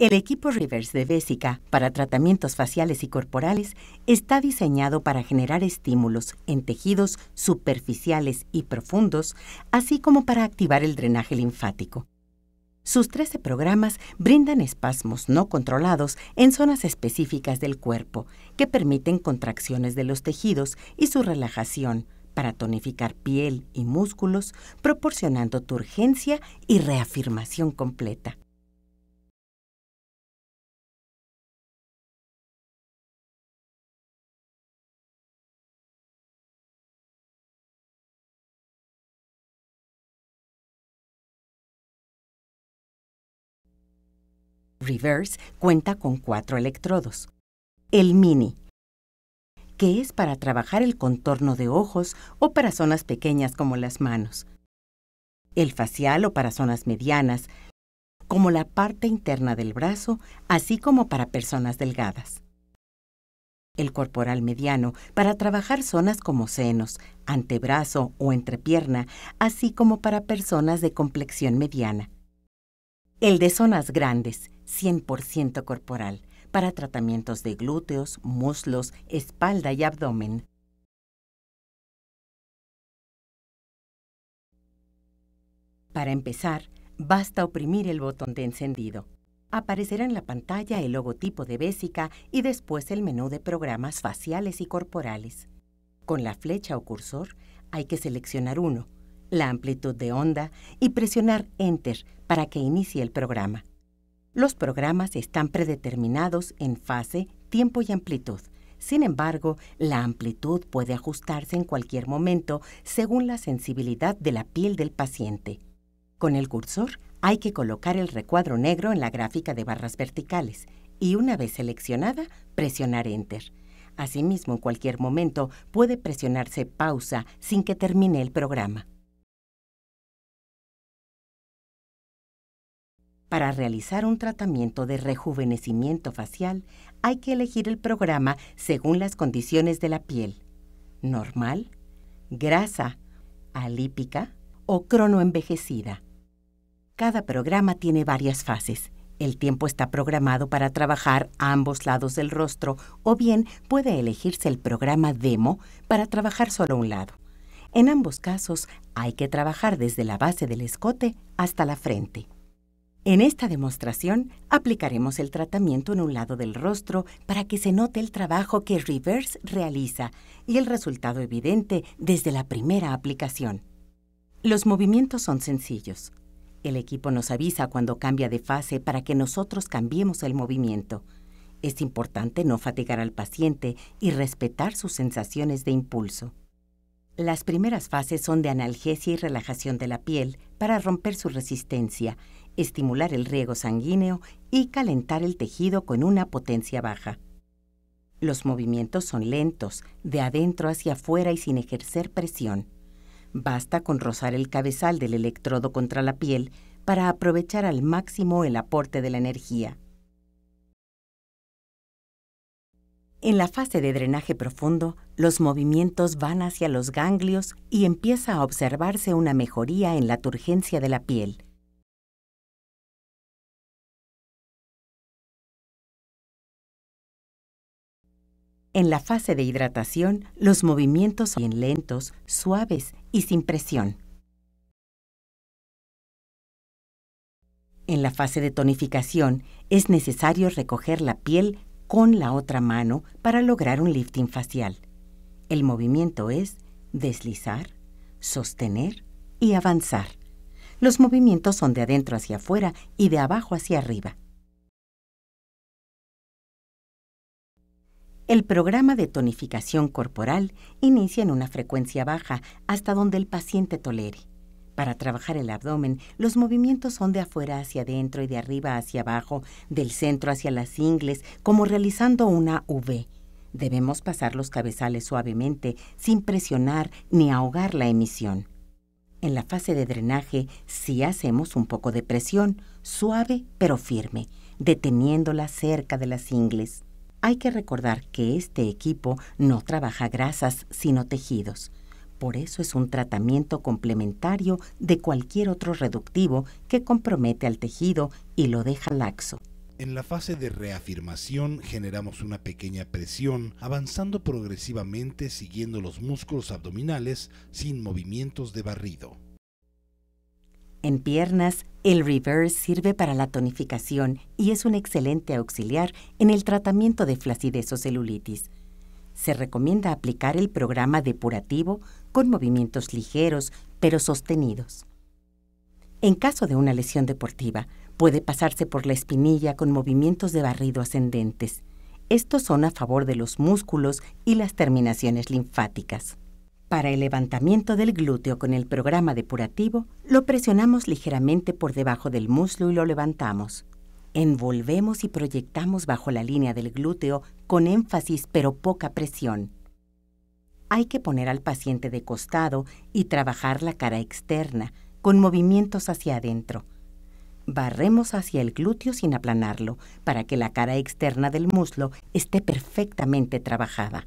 El equipo Rivers de Bésica para tratamientos faciales y corporales está diseñado para generar estímulos en tejidos superficiales y profundos, así como para activar el drenaje linfático. Sus 13 programas brindan espasmos no controlados en zonas específicas del cuerpo, que permiten contracciones de los tejidos y su relajación para tonificar piel y músculos, proporcionando turgencia y reafirmación completa. Reverse cuenta con cuatro electrodos. El Mini, que es para trabajar el contorno de ojos o para zonas pequeñas como las manos. El facial o para zonas medianas, como la parte interna del brazo, así como para personas delgadas. El corporal mediano para trabajar zonas como senos, antebrazo o entrepierna, así como para personas de complexión mediana. El de zonas grandes, 100% corporal, para tratamientos de glúteos, muslos, espalda y abdomen. Para empezar, basta oprimir el botón de encendido. Aparecerá en la pantalla el logotipo de Bésica y después el menú de programas faciales y corporales. Con la flecha o cursor hay que seleccionar uno la amplitud de onda y presionar Enter para que inicie el programa. Los programas están predeterminados en fase, tiempo y amplitud. Sin embargo, la amplitud puede ajustarse en cualquier momento según la sensibilidad de la piel del paciente. Con el cursor hay que colocar el recuadro negro en la gráfica de barras verticales y una vez seleccionada, presionar Enter. Asimismo, en cualquier momento puede presionarse pausa sin que termine el programa. Para realizar un tratamiento de rejuvenecimiento facial hay que elegir el programa según las condiciones de la piel. Normal, grasa, alípica o cronoenvejecida. Cada programa tiene varias fases. El tiempo está programado para trabajar a ambos lados del rostro o bien puede elegirse el programa demo para trabajar solo un lado. En ambos casos hay que trabajar desde la base del escote hasta la frente. En esta demostración aplicaremos el tratamiento en un lado del rostro para que se note el trabajo que Reverse realiza y el resultado evidente desde la primera aplicación. Los movimientos son sencillos. El equipo nos avisa cuando cambia de fase para que nosotros cambiemos el movimiento. Es importante no fatigar al paciente y respetar sus sensaciones de impulso. Las primeras fases son de analgesia y relajación de la piel para romper su resistencia, estimular el riego sanguíneo y calentar el tejido con una potencia baja. Los movimientos son lentos, de adentro hacia afuera y sin ejercer presión. Basta con rozar el cabezal del electrodo contra la piel para aprovechar al máximo el aporte de la energía. En la fase de drenaje profundo, los movimientos van hacia los ganglios y empieza a observarse una mejoría en la turgencia de la piel. En la fase de hidratación, los movimientos son lentos, suaves y sin presión. En la fase de tonificación, es necesario recoger la piel con la otra mano para lograr un lifting facial. El movimiento es deslizar, sostener y avanzar. Los movimientos son de adentro hacia afuera y de abajo hacia arriba. El programa de tonificación corporal inicia en una frecuencia baja hasta donde el paciente tolere. Para trabajar el abdomen, los movimientos son de afuera hacia adentro y de arriba hacia abajo, del centro hacia las ingles, como realizando una V. Debemos pasar los cabezales suavemente, sin presionar ni ahogar la emisión. En la fase de drenaje sí hacemos un poco de presión, suave pero firme, deteniéndola cerca de las ingles. Hay que recordar que este equipo no trabaja grasas, sino tejidos. Por eso es un tratamiento complementario de cualquier otro reductivo que compromete al tejido y lo deja laxo. En la fase de reafirmación generamos una pequeña presión, avanzando progresivamente siguiendo los músculos abdominales sin movimientos de barrido. En piernas, el reverse sirve para la tonificación y es un excelente auxiliar en el tratamiento de flacidez o celulitis se recomienda aplicar el programa depurativo con movimientos ligeros pero sostenidos. En caso de una lesión deportiva, puede pasarse por la espinilla con movimientos de barrido ascendentes. Estos son a favor de los músculos y las terminaciones linfáticas. Para el levantamiento del glúteo con el programa depurativo, lo presionamos ligeramente por debajo del muslo y lo levantamos. Envolvemos y proyectamos bajo la línea del glúteo con énfasis pero poca presión. Hay que poner al paciente de costado y trabajar la cara externa con movimientos hacia adentro. Barremos hacia el glúteo sin aplanarlo para que la cara externa del muslo esté perfectamente trabajada.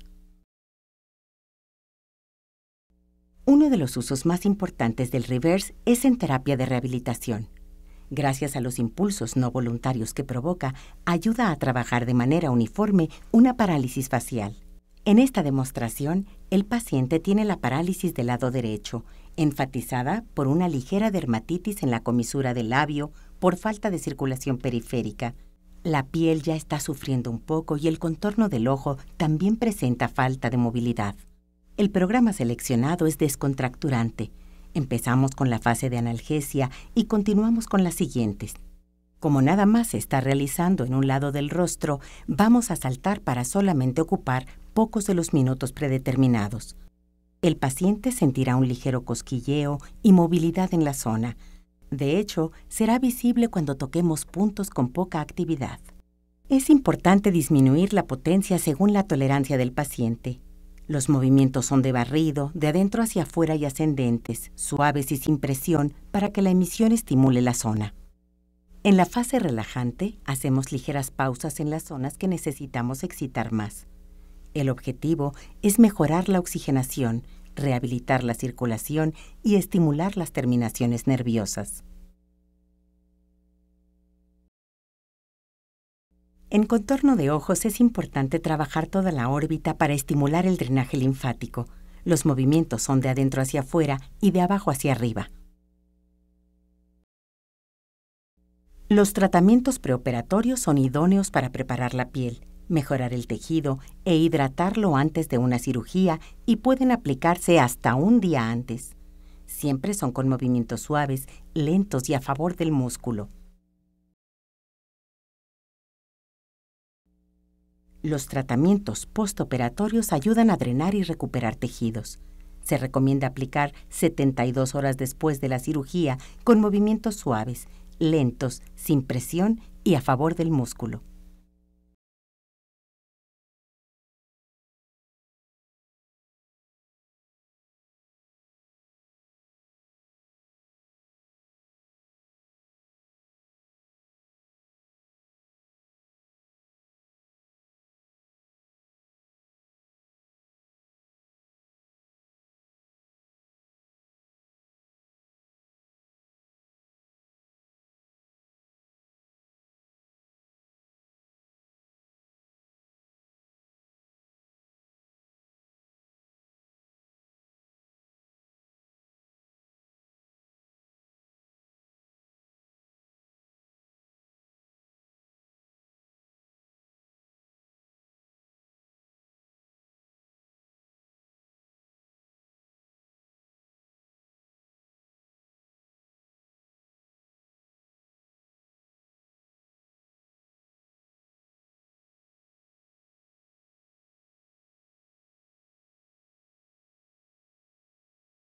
Uno de los usos más importantes del reverse es en terapia de rehabilitación gracias a los impulsos no voluntarios que provoca, ayuda a trabajar de manera uniforme una parálisis facial. En esta demostración, el paciente tiene la parálisis del lado derecho, enfatizada por una ligera dermatitis en la comisura del labio por falta de circulación periférica. La piel ya está sufriendo un poco y el contorno del ojo también presenta falta de movilidad. El programa seleccionado es descontracturante, Empezamos con la fase de analgesia y continuamos con las siguientes. Como nada más se está realizando en un lado del rostro, vamos a saltar para solamente ocupar pocos de los minutos predeterminados. El paciente sentirá un ligero cosquilleo y movilidad en la zona. De hecho, será visible cuando toquemos puntos con poca actividad. Es importante disminuir la potencia según la tolerancia del paciente. Los movimientos son de barrido, de adentro hacia afuera y ascendentes, suaves y sin presión para que la emisión estimule la zona. En la fase relajante, hacemos ligeras pausas en las zonas que necesitamos excitar más. El objetivo es mejorar la oxigenación, rehabilitar la circulación y estimular las terminaciones nerviosas. En contorno de ojos es importante trabajar toda la órbita para estimular el drenaje linfático. Los movimientos son de adentro hacia afuera y de abajo hacia arriba. Los tratamientos preoperatorios son idóneos para preparar la piel, mejorar el tejido e hidratarlo antes de una cirugía y pueden aplicarse hasta un día antes. Siempre son con movimientos suaves, lentos y a favor del músculo. Los tratamientos postoperatorios ayudan a drenar y recuperar tejidos. Se recomienda aplicar 72 horas después de la cirugía con movimientos suaves, lentos, sin presión y a favor del músculo.